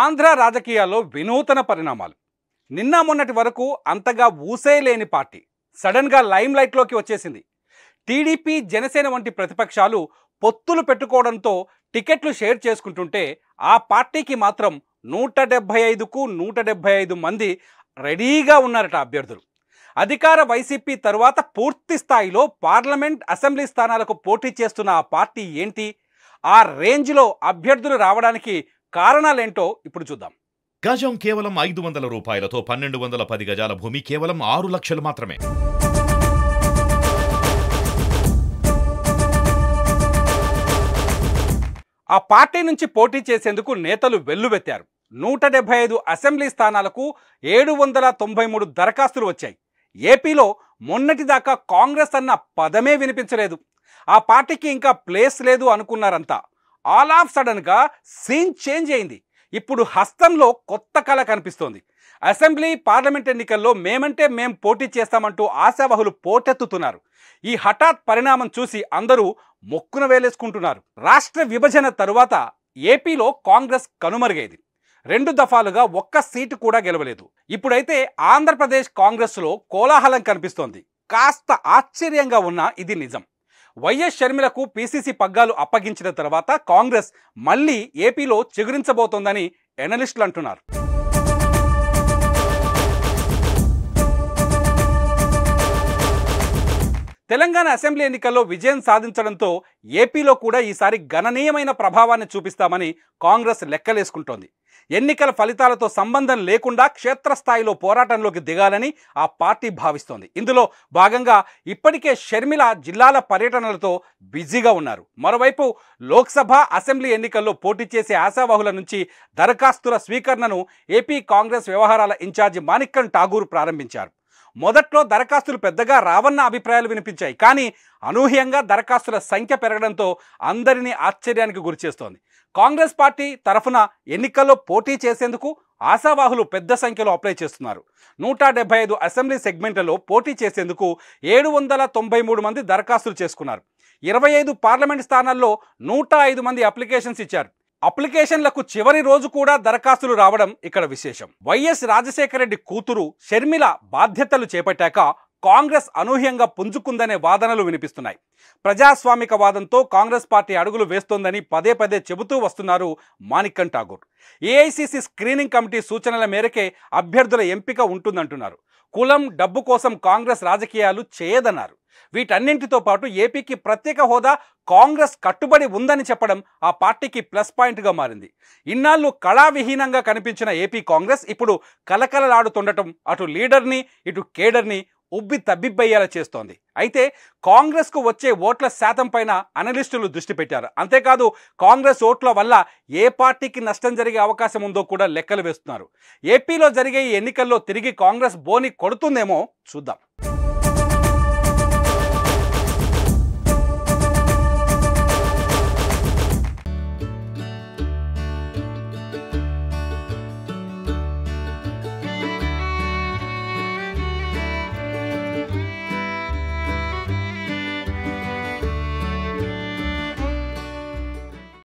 ఆంధ్ర రాజకీయాల్లో వినూతన పరిణామాలు నిన్న మొన్నటి వరకు అంతగా ఊసే లేని పార్టీ సడన్గా లైమ్ వచ్చేసింది టీడీపీ జనసేన వంటి ప్రతిపక్షాలు పొత్తులు పెట్టుకోవడంతో టికెట్లు షేర్ చేసుకుంటుంటే ఆ పార్టీకి మాత్రం నూట డెబ్భై ఐదుకు నూట డెబ్భై ఐదు మంది రెడీగా ఉన్నారట అభ్యర్థులు అధికార వైసీపీ తరువాత పూర్తి స్థాయిలో పార్లమెంట్ అసెంబ్లీ స్థానాలకు పోటీ చేస్తున్న ఆ పార్టీ ఏంటి ఆ రేంజ్లో అభ్యర్థులు రావడానికి కారణాలేంటో ఇప్పుడు చూద్దాం గజం కేవలం ఐదు వందల రూపాయలతో పన్నెండు వందల పది గజాల భూమి కేవలం ఆరు లక్షలు మాత్రమే ఆ పార్టీ నుంచి పోటీ చేసేందుకు నేతలు వెల్లువెత్తారు నూట డెబ్బై ఐదు అసెంబ్లీ స్థానాలకు ఏడు వందల తొంభై మూడు దరఖాస్తులు వచ్చాయి ఏపీలో మొన్నటిదాకా కాంగ్రెస్ అన్న పదమే వినిపించలేదు ఆ పార్టీకి ఇంకా ప్లేస్ లేదు అనుకున్నారంతా ఆల్ ఆఫ్ సడన్గా సీన్ చేంజ్ అయింది ఇప్పుడు హస్తంలో కొత్త కళ కనిపిస్తోంది అసెంబ్లీ పార్లమెంట్ ఎన్నికల్లో మేమంటే మేం పోటీ చేస్తామంటూ ఆశావహులు పోటెత్తుతున్నారు ఈ హఠాత్ పరిణామం చూసి అందరూ మొక్కున వేలేసుకుంటున్నారు రాష్ట్ర విభజన తరువాత ఏపీలో కాంగ్రెస్ కనుమరుగైంది రెండు దఫాలుగా ఒక్క సీటు కూడా గెలవలేదు ఇప్పుడైతే ఆంధ్రప్రదేశ్ కాంగ్రెస్లో కోలాహలం కనిపిస్తోంది కాస్త ఆశ్చర్యంగా ఉన్న ఇది నిజం వైఎస్ షర్మిలకు పీసీసీ పగ్గాలు అప్పగించిన తర్వాత కాంగ్రెస్ మళ్ళీ ఏపీలో చిగురించబోతోందని ఎనలిస్టులు అంటున్నారు తెలంగాణ అసెంబ్లీ ఎన్నికల్లో విజయం సాధించడంతో ఏపీలో కూడా ఈసారి గణనీయమైన ప్రభావాన్ని చూపిస్తామని కాంగ్రెస్ లెక్కలేసుకుంటోంది ఎన్నికల ఫలితాలతో సంబంధం లేకుండా క్షేత్రస్థాయిలో పోరాటంలోకి దిగాలని ఆ పార్టీ భావిస్తోంది ఇందులో భాగంగా ఇప్పటికే షర్మిల జిల్లాల పర్యటనలతో బిజీగా ఉన్నారు మరోవైపు లోక్సభ అసెంబ్లీ ఎన్నికల్లో పోటీ చేసే ఆశావాహుల నుంచి దరఖాస్తుల స్వీకరణను ఏపీ కాంగ్రెస్ వ్యవహారాల ఇన్ఛార్జి మాణిక్కం ఠాగూర్ ప్రారంభించారు మొదట్లో దరఖాస్తులు పెద్దగా రావన్న అభిప్రాయాలు వినిపించాయి కానీ అనూహ్యంగా దరఖాస్తుల సంఖ్య పెరగడంతో అందరినీ ఆశ్చర్యానికి గురిచేస్తోంది కాంగ్రెస్ పార్టీ తరఫున ఎన్నికల్లో పోటీ చేసేందుకు ఆశావాహులు పెద్ద సంఖ్యలో అప్లై చేస్తున్నారు నూట డెబ్బై ఐదు అసెంబ్లీ సెగ్మెంట్లలో పోటీ చేసేందుకు ఏడు వందల తొంభై మూడు మంది దరఖాస్తులు చేసుకున్నారు ఇరవై ఐదు పార్లమెంట్ స్థానాల్లో నూట ఐదు మంది అప్లికేషన్స్ ఇచ్చారు అప్లికేషన్లకు చివరి రోజు కూడా దరఖాస్తులు రావడం ఇక్కడ విశేషం వైఎస్ రాజశేఖర రెడ్డి కూతురు షర్మిల బాధ్యతలు చేపట్టాక కాంగ్రెస్ అనూహ్యంగా పుంజుకుందనే వాదనలు వినిపిస్తున్నాయి ప్రజాస్వామిక వాదంతో కాంగ్రెస్ పార్టీ అడుగులు వేస్తోందని పదే పదే చెబుతూ వస్తున్నారు Manickam Tagore AICC screening committee సూచనల మేరకే అభ్యర్థుల ఎంపిక ఉంటుందంటున్నారు కులం డబ్బు కోసం కాంగ్రెస్ రాజకీయాలు చేయదన్నారు వీటన్నింటితో పాటు ఏపీకి ప్రత్యేక హోదా కాంగ్రెస్ కట్టుబడి ఉందని చెప్పడం ఆ పార్టీకి ప్లస్ పాయింట్గా మారింది ఇన్నాళ్ళు కళావిహీనంగా కనిపించిన ఏపీ కాంగ్రెస్ ఇప్పుడు కలకలలాడుతుండటం అటు లీడర్ని ఇటు కేడర్ని ఉబ్బి తబ్బిబ్బయ్యేలా చేస్తోంది అయితే కాంగ్రెస్కు వచ్చే ఓట్ల శాతం పైన అనలిస్టులు దృష్టి పెట్టారు అంతేకాదు కాంగ్రెస్ ఓట్ల వల్ల ఏ పార్టీకి నష్టం జరిగే అవకాశం ఉందో కూడా లెక్కలు వేస్తున్నారు ఏపీలో జరిగే ఈ ఎన్నికల్లో తిరిగి కాంగ్రెస్ బోని కొడుతుందేమో చూద్దాం